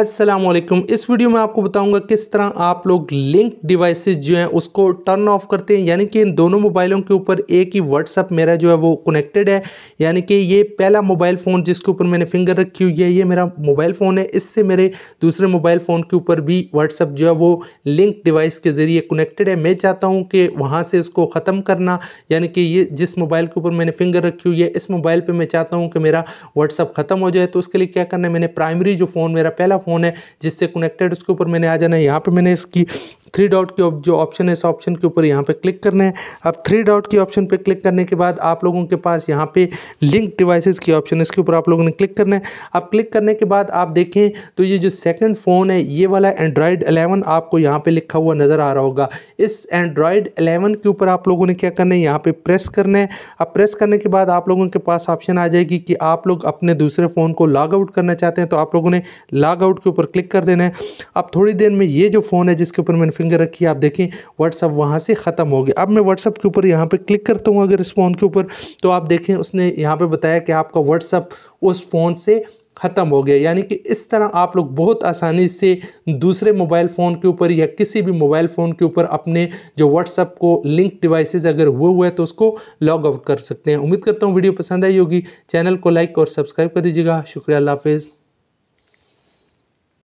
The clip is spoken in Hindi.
असलम इस वीडियो में आपको बताऊंगा किस तरह आप लोग लिंक डिवाइसेस जो हैं उसको टर्न ऑफ करते हैं यानी कि इन दोनों मोबाइलों के ऊपर एक ही व्हाट्सअप मेरा जो है वो कनेक्टेड है यानी कि ये पहला मोबाइल फ़ोन जिसके ऊपर मैंने फिंगर रखी हुई है ये मेरा मोबाइल फ़ोन है इससे मेरे दूसरे मोबाइल फ़ोन के ऊपर भी व्हाट्सअप जो है वो लिंक डिवाइस के ज़रिए कनेक्टेड है मैं चाहता हूँ कि वहाँ से इसको ख़त्म करना यानी कि ये जिस मोबाइल के ऊपर मैंने फिंगर रखी हुई है इस मोबाइल पर मैं चाहता हूँ कि मेरा व्हाट्सअप ख़त्म हो जाए तो उसके लिए क्या करना है मैंने प्राइमरी जो फ़ोन मेरा पहला फ़ोन फ़ोन है जिससे कनेक्टेड उसके ऊपर मैंने आ जाना है यहाँ पर मैंने इसकी थ्री डॉट के जो ऑप्शन है इस ऑप्शन के ऊपर यहाँ पे क्लिक करना है अब थ्री डॉट के ऑप्शन पे क्लिक करने के बाद आप लोगों के पास यहाँ पे लिंक डिवाइसेस की ऑप्शन है इसके ऊपर आप लोगों ने क्लिक करना है अब क्लिक करने के बाद आप देखें तो ये जो सेकंड फ़ोन है ये वाला एंड्रॉयड एलेवन आपको यहाँ पर लिखा हुआ नज़र आ रहा होगा इस एंड्रॉयड एलेवन के ऊपर आप लोगों ने क्या करना है यहाँ पर प्रेस करना है अब प्रेस करने के बाद आप लोगों के पास ऑप्शन आ जाएगी कि आप लोग अपने दूसरे फ़ोन को लॉग आउट करना चाहते हैं तो आप लोगों ने लॉग आउट के ऊपर क्लिक कर देना है अब थोड़ी देर में ये जो फ़ोन है जिसके ऊपर मैंने फिंगर रखी आप देखें व्हाट्सअप वहाँ से ख़त्म हो गया अब मैं व्हाट्सअप के ऊपर यहाँ पर क्लिक करता हूँ अगर इस फ़ोन के ऊपर तो आप देखें उसने यहाँ पर बताया कि आपका व्हाट्सअप उस फ़ोन से ख़त्म हो गया यानी कि इस तरह आप लोग बहुत आसानी से दूसरे मोबाइल फ़ोन के ऊपर या किसी भी मोबाइल फ़ोन के ऊपर अपने जो व्हाट्सअप को लिंक डिवाइसेस अगर हुए हुए हैं तो उसको लॉग आउट कर सकते हैं उम्मीद करता हूँ वीडियो पसंद आई होगी चैनल को लाइक और सब्सक्राइब कर दीजिएगा शुक्रिया अल्लाह हाफिज़